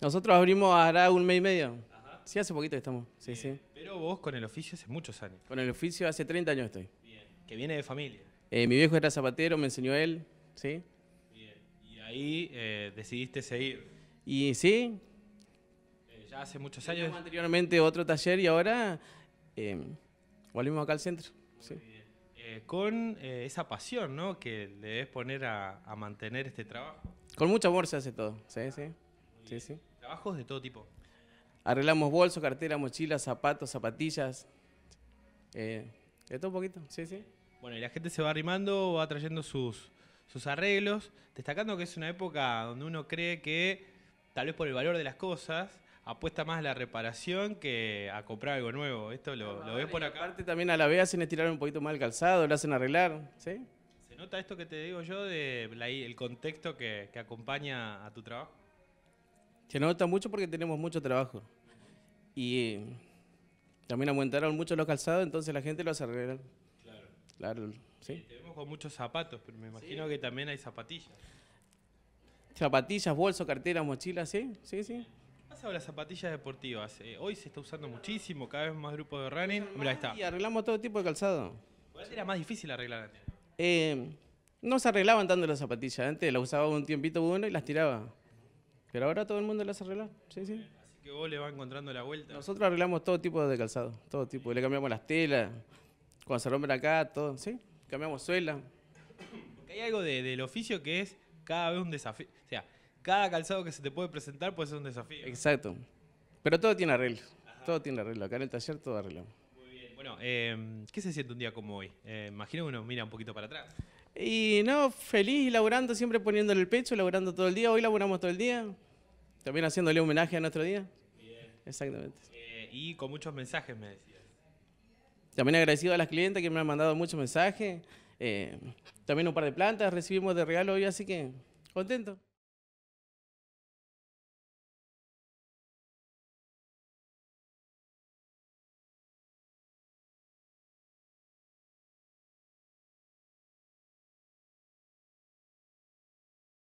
Nosotros abrimos ahora un mes y medio. Sí, hace poquito que estamos. Pero vos con el oficio hace muchos años. Con el oficio hace 30 años estoy. Bien. Que viene de familia. Eh, mi viejo era zapatero, me enseñó él, ¿sí? Bien. Y ahí eh, decidiste seguir. Y sí. Eh, ya hace muchos años. anteriormente otro taller y ahora em, volvimos acá al centro. con esa pasión ¿no? que debes poner a, a, mantener este trabajo. Con mucho amor se hace todo, sí, sí. Trabajos de todo tipo. Arreglamos bolsos, cartera, mochilas, zapatos, zapatillas. Esto eh, un poquito, sí, sí. Bueno, y la gente se va arrimando, va trayendo sus, sus arreglos, destacando que es una época donde uno cree que, tal vez por el valor de las cosas, apuesta más a la reparación que a comprar algo nuevo. Esto lo, ah, ves por acá. Aparte también a la vez hacen estirar un poquito más el calzado, lo hacen arreglar, ¿Se nota esto que te digo yo de el contexto que acompaña a tu trabajo? Se nota mucho porque tenemos mucho trabajo. Y también aumentaron mucho los calzados, entonces la gente los arregla. Claro. Claro, sí. tenemos con muchos zapatos, pero me imagino que también hay zapatillas. Zapatillas, bolso, cartera, mochila, sí, sí, sí. con las zapatillas deportivas. Eh, hoy se está usando muchísimo, cada vez más grupo de running. Mira, está. Y arreglamos todo tipo de calzado. ¿Cuál era más difícil arreglar antes? Eh, no se arreglaban tanto las zapatillas. Antes las usaba un tiempito bueno y las tiraba. Pero ahora todo el mundo las arregla. Sí, sí. Así que vos le vas encontrando la vuelta. Nosotros arreglamos todo tipo de calzado, todo tipo. Le cambiamos las telas, cuando se rompen acá, todo, ¿sí? Cambiamos suela. Porque hay algo del oficio que es cada vez un desafío. O sea, cada calzado que se te puede presentar puede ser un desafío. Exacto. Pero todo tiene arreglo. Todo tiene arreglo. Acá en el taller todo arreglamos. Muy bien. Bueno, em, ¿qué se siente un día como hoy? Eh, imagino que uno mira un poquito para atrás. Y no, feliz y laburando, siempre poniéndole el pecho, laburando todo el día. Hoy laburamos todo el día. También haciéndole homenaje a nuestro día. Exactamente. y con muchos mensajes, me decías. También agradecido a las clientes que me han mandado muchos mensajes. Eh, también un par de plantas recibimos de regalo hoy, así que contento.